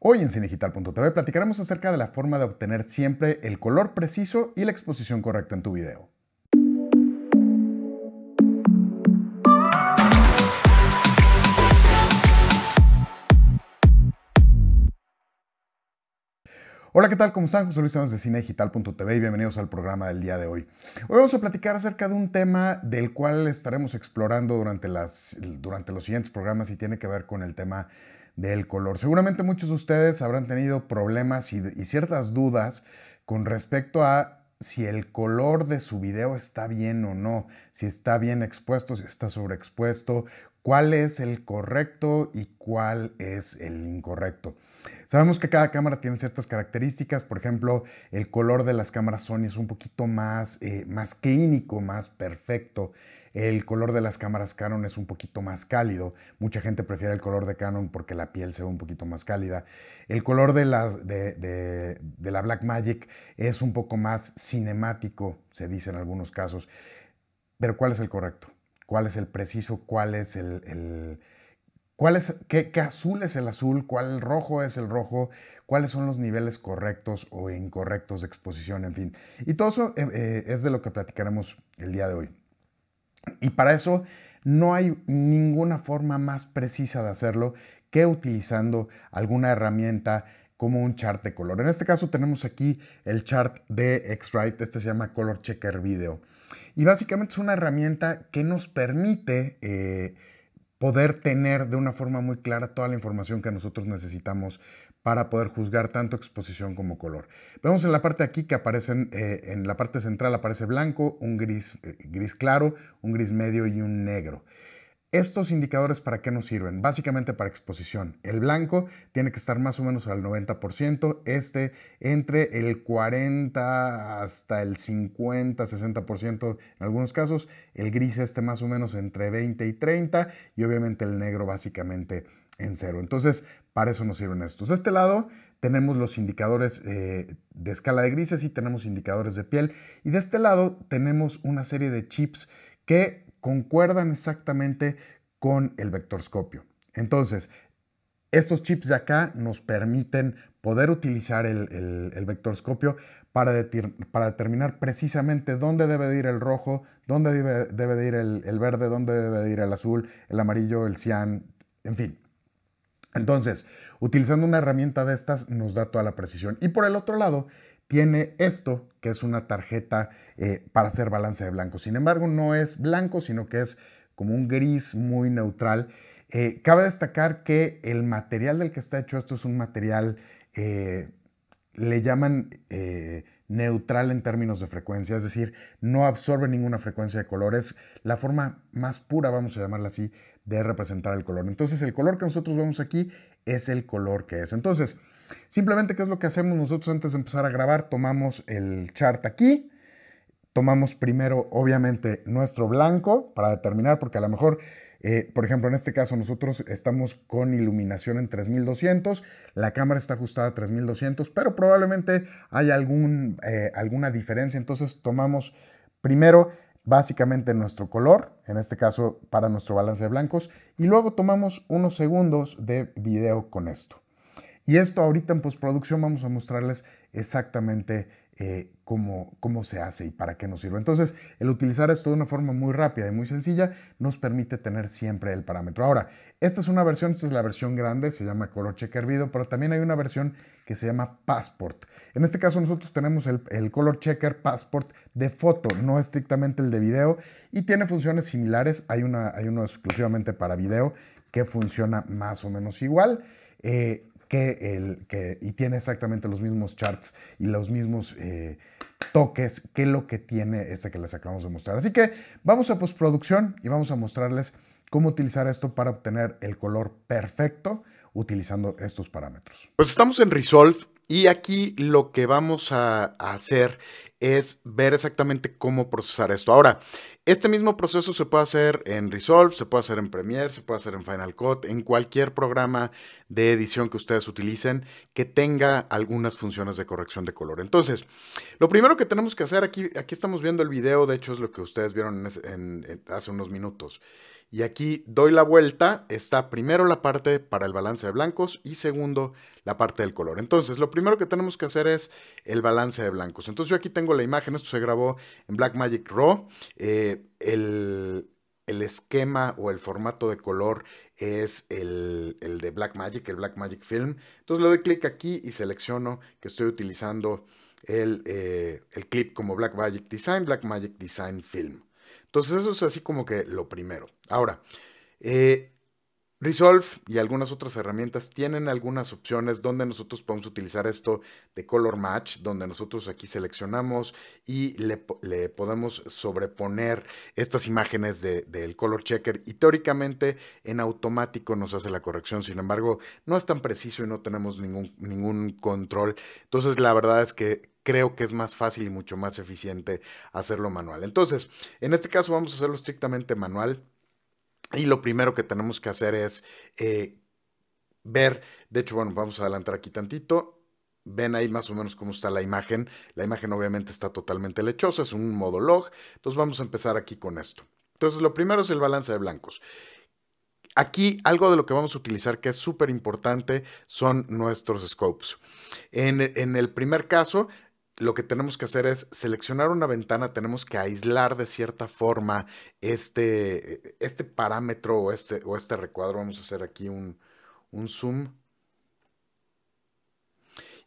Hoy en cinegital.tv platicaremos acerca de la forma de obtener siempre el color preciso y la exposición correcta en tu video. Hola, ¿qué tal? ¿Cómo están? José Luis de Cinegital.tv y bienvenidos al programa del día de hoy. Hoy vamos a platicar acerca de un tema del cual estaremos explorando durante, las, durante los siguientes programas y tiene que ver con el tema del color. Seguramente muchos de ustedes habrán tenido problemas y, ciertas dudas con respecto a si el color de su video está bien o no, si está bien expuesto, si está sobreexpuesto, cuál es el correcto y cuál es el incorrecto. Sabemos que cada cámara tiene ciertas características, por ejemplo, el color de las cámaras Sony es un poquito más, eh, más clínico, más perfecto. El color de las cámaras Canon es un poquito más cálido. Mucha gente prefiere el color de Canon porque la piel se ve un poquito más cálida. El color de, la Black Magic es un poco más cinemático, se dice en algunos casos. Pero ¿cuál es el correcto? ¿Cuál es el preciso? ¿Cuál es el... ¿Cuál es, qué, azul es el azul? ¿Cuál rojo es el rojo? ¿Cuáles son los niveles correctos o incorrectos de exposición? En fin. Y todo eso eh, eh, es de lo que platicaremos el día de hoy. Y para eso no hay ninguna forma más precisa de hacerlo que utilizando alguna herramienta como un chart de color. En este caso tenemos aquí el chart de Xrite, este se llama Color Checker Video. Y básicamente es una herramienta que nos permite eh, poder tener de una forma muy clara toda la información que nosotros necesitamos para poder juzgar tanto exposición como color. Vemos en la parte aquí que aparecen, eh, en la parte central aparece blanco, un gris, eh, gris claro, un gris medio y un negro. Estos indicadores para qué nos sirven? Básicamente para exposición. El blanco tiene que estar más o menos al 90%, este entre el 40 hasta el 50, 60% en algunos casos, el gris este más o menos entre 20 y 30 y obviamente el negro básicamente en cero. Entonces, para eso nos sirven estos. De este lado tenemos los indicadores eh, de escala de grises y tenemos indicadores de piel. Y de este lado tenemos una serie de chips que concuerdan exactamente con el vectorscopio. Entonces, estos chips de acá nos permiten poder utilizar el, el, para, para, determinar precisamente dónde debe de ir el rojo, dónde debe, de ir el, el, verde, dónde debe de ir el azul, el amarillo, el cian, en fin. Entonces, utilizando una herramienta de estas nos da toda la precisión. Y por el otro lado, tiene esto, que es una tarjeta eh, para hacer balance de blanco. Sin embargo, no es blanco, sino que es como un gris muy neutral. Eh, cabe destacar que el material del que está hecho esto es un material, eh, le llaman neutral en términos de frecuencia, es decir, no absorbe ninguna frecuencia de colores. La forma más pura, vamos a llamarla así, de representar el color. Entonces el color que nosotros vemos aquí es el color que es. Entonces, simplemente qué es lo que hacemos nosotros antes de empezar a grabar, tomamos el chart aquí, tomamos primero obviamente nuestro blanco para determinar, porque a lo mejor, eh, por ejemplo, en este caso nosotros estamos con iluminación en 3200, la cámara está ajustada a 3200, pero probablemente hay algún, eh, alguna diferencia, entonces tomamos primero básicamente nuestro color, en este caso para nuestro balance de blancos, y luego tomamos unos segundos de video con esto. Y esto ahorita en postproducción vamos a mostrarles exactamente eh, cómo, cómo se hace y para qué nos sirve. Entonces, el utilizar esto de una forma muy rápida y muy sencilla nos permite tener siempre el parámetro. Ahora, esta es una versión, esta es la versión grande, se llama Color Checker Video, pero también hay una versión que se llama Passport. En este caso nosotros tenemos el, Color Checker Passport de foto, no estrictamente el de video, y tiene funciones similares. Hay, una, uno exclusivamente para video que funciona más o menos igual. Eh, que el, que, y tiene exactamente los mismos charts y los mismos eh, toques que lo que tiene este que les acabamos de mostrar. Así que vamos a postproducción y vamos a mostrarles cómo utilizar esto para obtener el color perfecto utilizando estos parámetros. Pues estamos en Resolve y aquí lo que vamos a, hacer es ver exactamente cómo procesar esto. Ahora, este mismo proceso se puede hacer en Resolve, se puede hacer en Premiere, se puede hacer en Final Cut, en cualquier programa de edición que ustedes utilicen que tenga algunas funciones de corrección de color. Entonces, lo primero que tenemos que hacer aquí, aquí estamos viendo el video, de hecho es lo que ustedes vieron hace unos minutos. Y aquí doy la vuelta, está primero la parte para el balance de blancos y segundo la parte del color. Entonces, lo primero que tenemos que hacer es el balance de blancos. Entonces, yo aquí tengo la imagen, esto se grabó en Blackmagic Raw. Eh, el, esquema o el formato de color es el, el, de Blackmagic, el Blackmagic Film. Entonces le doy clic aquí y selecciono que estoy utilizando el, eh, el clip como Blackmagic Design, Blackmagic Design Film. Entonces eso es así como que lo primero. Ahora, eh, Resolve y algunas otras herramientas tienen algunas opciones donde nosotros podemos utilizar esto de color match, donde nosotros aquí seleccionamos y le, podemos sobreponer estas imágenes del color checker y teóricamente en automático nos hace la corrección, sin embargo no es tan preciso y no tenemos ningún, ningún control, entonces la verdad es que creo que es más fácil y mucho más eficiente hacerlo manual. Entonces, en este caso vamos a hacerlo estrictamente manual. Y lo primero que tenemos que hacer es eh, ver, de hecho, bueno, vamos a adelantar aquí tantito. Ven ahí más o menos cómo está la imagen. La imagen obviamente está totalmente lechosa, es un modo log. Entonces vamos a empezar aquí con esto. Entonces lo primero es el balance de blancos. Aquí algo de lo que vamos a utilizar que es súper importante son nuestros scopes. En, en, el primer caso lo que tenemos que hacer es seleccionar una ventana, tenemos que aislar de cierta forma este, e, e, este parámetro o este, o este recuadro. Vamos a hacer aquí un, un zoom.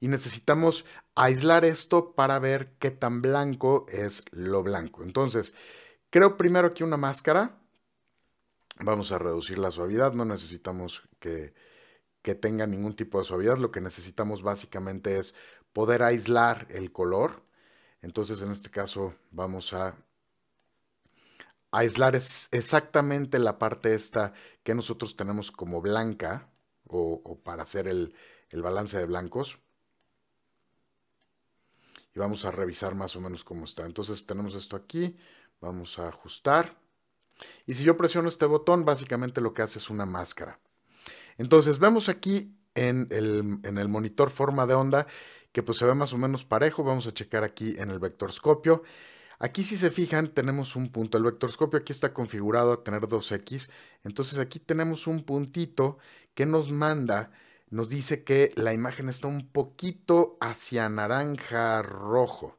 Y necesitamos aislar esto para ver qué tan blanco es lo blanco. Entonces, creo primero aquí una máscara. Vamos a reducir la suavidad, no necesitamos que, que tenga ningún tipo de suavidad. Lo que necesitamos básicamente es poder aislar el color. Entonces en este caso vamos a aislar exactamente la parte esta que nosotros tenemos como blanca o, para hacer el, balance de blancos. Y vamos a revisar más o menos cómo está. Entonces tenemos esto aquí, vamos a ajustar. Y si yo presiono este botón, básicamente lo que hace es una máscara. Entonces vemos aquí en el, en el monitor forma de onda que pues se ve más o menos parejo. Vamos a checar aquí en el vectorscopio. Aquí si se fijan tenemos un punto, el vectorscopio aquí está configurado a tener 2x, entonces aquí tenemos un puntito que nos manda, nos dice que la imagen está un poquito hacia naranja rojo.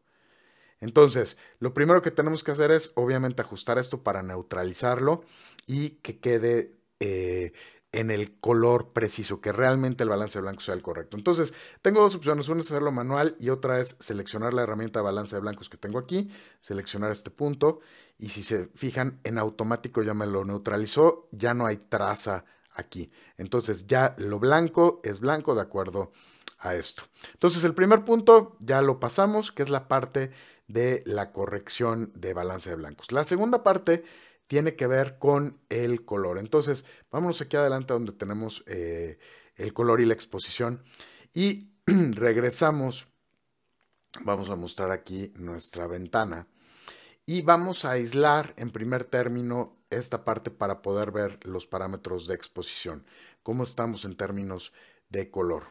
Entonces, lo primero que tenemos que hacer es obviamente ajustar esto para neutralizarlo y que quede eh, en el color preciso, que realmente el balance de blanco sea el correcto. Entonces, tengo dos opciones, una es hacerlo manual y otra es seleccionar la herramienta balance de blancos que tengo aquí, seleccionar este punto y si se fijan, en automático ya me lo neutralizó, ya no hay traza aquí. Entonces, ya lo blanco es blanco de acuerdo a esto. Entonces, el primer punto ya lo pasamos, que es la parte de la corrección de balance de blancos. La segunda parte tiene que ver con el color. Entonces, vámonos aquí adelante donde tenemos eh, el color y la exposición. Y regresamos. Vamos a mostrar aquí nuestra ventana. Y vamos a aislar en primer término esta parte para poder ver los parámetros de exposición. Cómo estamos en términos de color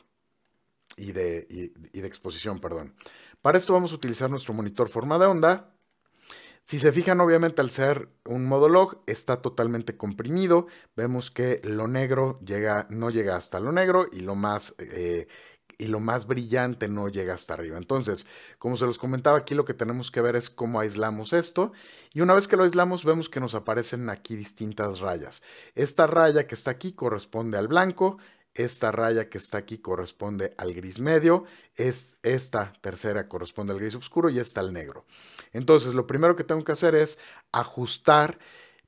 y de, y de exposición, perdón. Para esto vamos a utilizar nuestro monitor forma de onda si se fijan, obviamente al ser un Log, está totalmente comprimido, vemos que lo negro llega, no llega hasta lo negro y lo más... Eh, y lo más brillante no llega hasta arriba. Entonces, como se los comentaba aquí, lo que tenemos que ver es cómo aislamos esto. Y una vez que lo aislamos, vemos que nos aparecen aquí distintas rayas. Esta raya que está aquí corresponde al blanco, esta raya que está aquí corresponde al gris medio, es, esta tercera corresponde al gris oscuro y esta al negro. Entonces, lo primero que tengo que hacer es ajustar.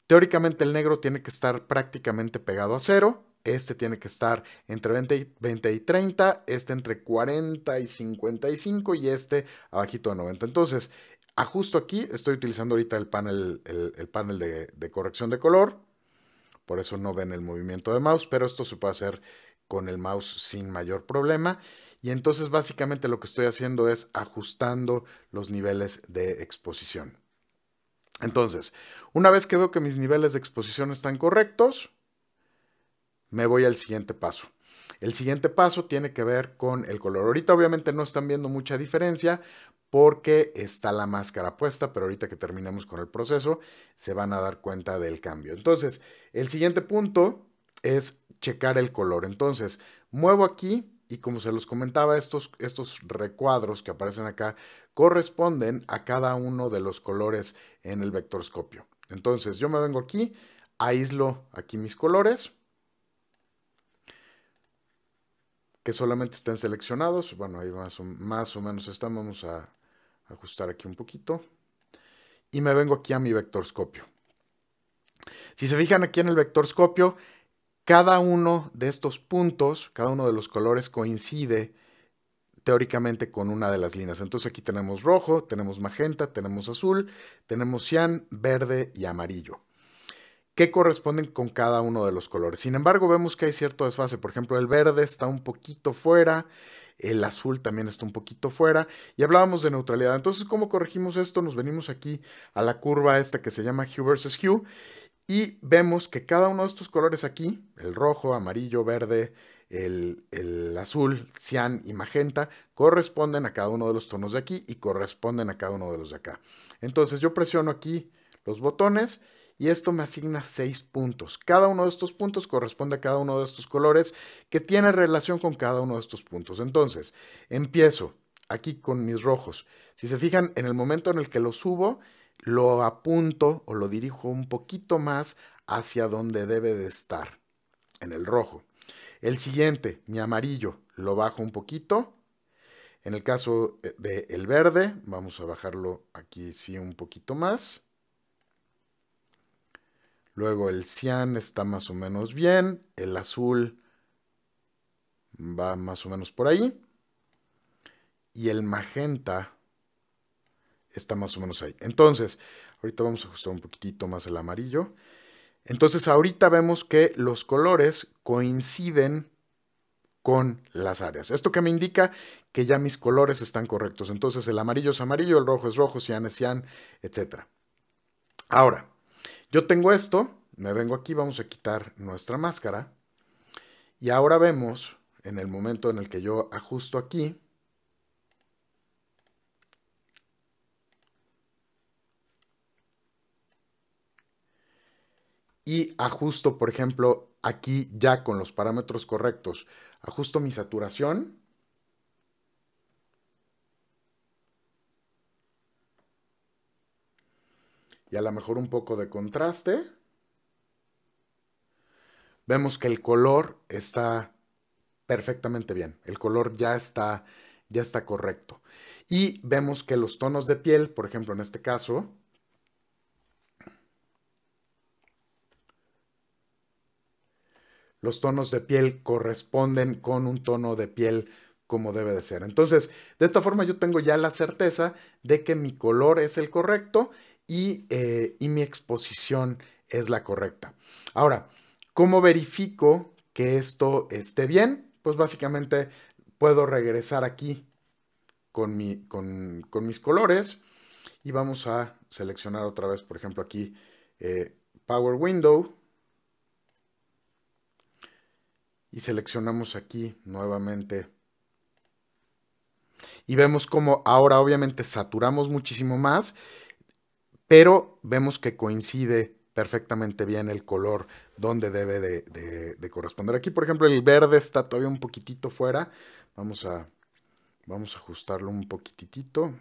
Teóricamente el negro tiene que estar prácticamente pegado a cero, este tiene que estar entre 20 y, 30, este entre 40 y 55 y este abajito de 90. Entonces, ajusto aquí, estoy utilizando ahorita el panel, el, panel de, de corrección de color, por eso no ven el movimiento de mouse, pero esto se puede hacer con el mouse sin mayor problema. Y entonces básicamente lo que estoy haciendo es ajustando los niveles de exposición. Entonces, una vez que veo que mis niveles de exposición están correctos, me voy al siguiente paso. El siguiente paso tiene que ver con el color. Ahorita obviamente no están viendo mucha diferencia porque está la máscara puesta, pero ahorita que terminemos con el proceso se van a dar cuenta del cambio. Entonces, el siguiente punto es checar el color. Entonces, muevo aquí y como se los comentaba, estos, estos recuadros que aparecen acá corresponden a cada uno de los colores en el vectorscopio. Entonces, yo me vengo aquí, aíslo aquí mis colores, que solamente estén seleccionados. Bueno, ahí más más o menos están. Vamos a ajustar aquí un poquito. Y me vengo aquí a mi vectorscopio. Si se fijan aquí en el vectorscopio, cada uno de estos puntos, cada uno de los colores coincide teóricamente con una de las líneas. Entonces aquí tenemos rojo, tenemos magenta, tenemos azul, tenemos cian, verde y amarillo, que corresponden con cada uno de los colores. Sin embargo, vemos que hay cierto desfase. Por ejemplo, el verde está un poquito fuera, el azul también está un poquito fuera y hablábamos de neutralidad. Entonces, ¿cómo corregimos esto? Nos venimos aquí a la curva esta que se llama Hue versus Hue y vemos que cada uno de estos colores aquí, el rojo, amarillo, verde, el, azul, cian y magenta, corresponden a cada uno de los tonos de aquí y corresponden a cada uno de los de acá. Entonces yo presiono aquí los botones y esto me asigna seis puntos. Cada uno de estos puntos corresponde a cada uno de estos colores que tiene relación con cada uno de estos puntos. Entonces empiezo aquí con mis rojos. Si se fijan, en el momento en el que los subo, lo apunto o lo dirijo un poquito más hacia donde debe de estar, en el rojo. El siguiente, mi amarillo, lo bajo un poquito. En el caso eh, del el verde, vamos a bajarlo aquí sí un poquito más. Luego el cian está más o menos bien. El azul va más o menos por ahí. Y el magenta está más o menos ahí. Entonces, ahorita vamos a ajustar un poquitito más el amarillo. Entonces, ahorita vemos que los colores coinciden con las áreas. Esto que me indica que ya mis colores están correctos. Entonces, el amarillo es amarillo, el rojo es rojo, cian es cian, etc. Ahora, yo tengo esto, me vengo aquí, vamos a quitar nuestra máscara. Y ahora vemos, en el momento en el que yo ajusto aquí, y ajusto, por ejemplo, aquí ya con los parámetros correctos, ajusto mi saturación. Y a lo mejor un poco de contraste. Vemos que el color está perfectamente bien. El color ya está, ya está correcto. Y vemos que los tonos de piel, por ejemplo, en este caso, los tonos de piel corresponden con un tono de piel como debe de ser. Entonces, de esta forma yo tengo ya la certeza de que mi color es el correcto y, eh, mi exposición es la correcta. Ahora, ¿cómo verifico que esto esté bien? Pues básicamente puedo regresar aquí con, mis colores y vamos a seleccionar otra vez, por ejemplo, aquí eh, Power Window y seleccionamos aquí nuevamente. Y vemos como ahora obviamente saturamos muchísimo más, pero vemos que coincide perfectamente bien el color donde debe de, de, corresponder. Aquí, por ejemplo, el verde está todavía un poquitito fuera. Vamos a, vamos a ajustarlo un poquitito.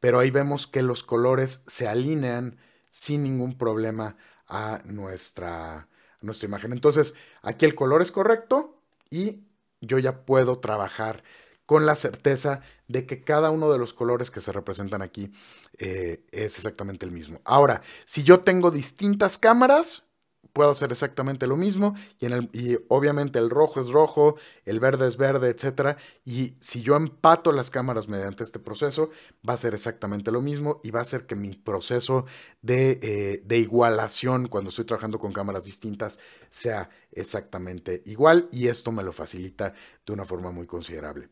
Pero ahí vemos que los colores se alinean sin ningún problema a nuestra, nuestra imagen. Entonces, aquí el color es correcto y yo ya puedo trabajar con la certeza de que cada uno de los colores que se representan aquí eh, es exactamente el mismo. Ahora, si yo tengo distintas cámaras, puedo hacer exactamente lo mismo y, en el, y obviamente el rojo es rojo, el verde es verde, etc. Y si yo empato las cámaras mediante este proceso, va a ser exactamente lo mismo y va a ser que mi proceso de, eh, de igualación cuando estoy trabajando con cámaras distintas sea exactamente igual y esto me lo facilita de una forma muy considerable.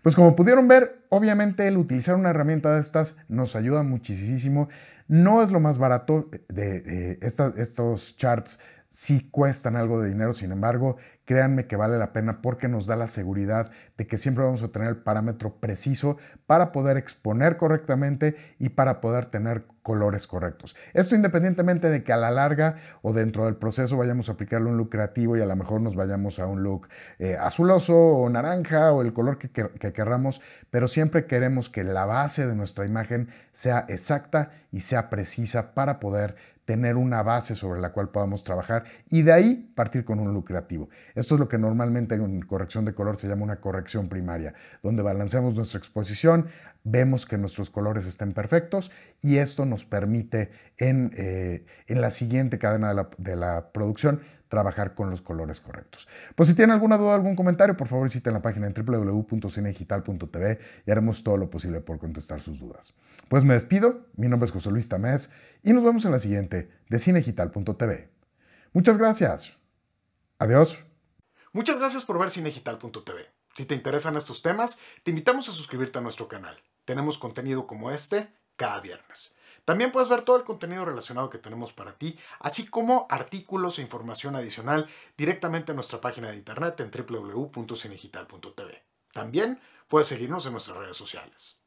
Pues como pudieron ver, obviamente el utilizar una herramienta de estas nos ayuda muchísimo. No es lo más barato eh, de, eh, estos charts, sí cuestan algo de dinero, sin embargo, créanme que vale la pena porque nos da la seguridad de que siempre vamos a tener el parámetro preciso para poder exponer correctamente y para poder tener colores correctos. Esto independientemente de que a la larga o dentro del proceso vayamos a aplicarle un look creativo y a lo mejor nos vayamos a un look eh, azuloso o naranja o el color que, queramos, querramos, pero siempre queremos que la base de nuestra imagen sea exacta y sea precisa para poder tener una base sobre la cual podamos trabajar y de ahí partir con un look creativo. Esto es lo que normalmente en corrección de color se llama una corrección primaria, donde balanceamos nuestra exposición, vemos que nuestros colores estén perfectos y esto nos permite en, eh, la siguiente cadena de la, producción trabajar con los colores correctos. Pues si tienen alguna duda o algún comentario, por favor visiten la página en y haremos todo lo posible por contestar sus dudas. Pues me despido, mi nombre es José Luis Tamés y nos vemos en la siguiente de cinegital.tv. Muchas gracias. Adiós. Muchas gracias por ver cinegital.tv. Si te interesan estos temas, te invitamos a suscribirte a nuestro canal. Tenemos contenido como este cada viernes. También puedes ver todo el contenido relacionado que tenemos para ti, así como artículos e información adicional directamente en nuestra página de internet en www.cinigital.tv. También puedes seguirnos en nuestras redes sociales.